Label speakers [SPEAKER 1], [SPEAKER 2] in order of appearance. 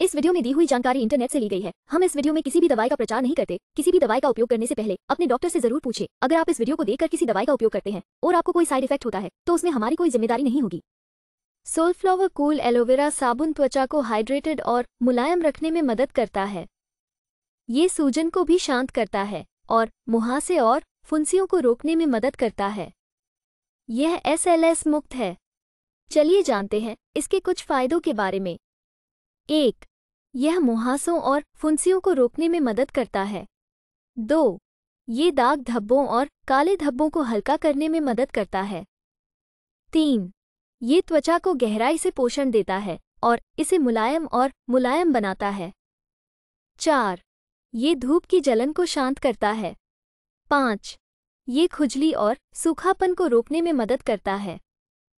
[SPEAKER 1] इस वीडियो में दी हुई जानकारी इंटरनेट से ली गई है हम इस वीडियो में किसी भी दवाई का प्रचार नहीं करते किसी भी दवाई का उपयोग करने से पहले अपने डॉक्टर से जरूर पूछे अगर आप इस वीडियो को देखकर किसी दवाई का उपयोग करते हैं और आपको कोई साइड इफेक्ट होता है तो उसमें हमारी कोई जिम्मेदारी नहीं होगी सोलफ्लावर कूल एलोवेरा साबुन त्वचा को हाइड्रेटेड और मुलायम रखने में मदद करता है ये सूजन को भी शांत करता है और मुहासे और फुंसियों को रोकने में मदद करता है यह एस मुक्त है चलिए जानते हैं इसके कुछ फायदों के बारे में एक यह मुहासों और फुंसियों को रोकने में मदद करता है दो ये दाग धब्बों और काले धब्बों को हल्का करने में मदद करता है तीन ये त्वचा को गहराई से पोषण देता है और इसे मुलायम और मुलायम बनाता है चार ये धूप की जलन को शांत करता है पाँच ये खुजली और सूखापन को रोकने में मदद करता है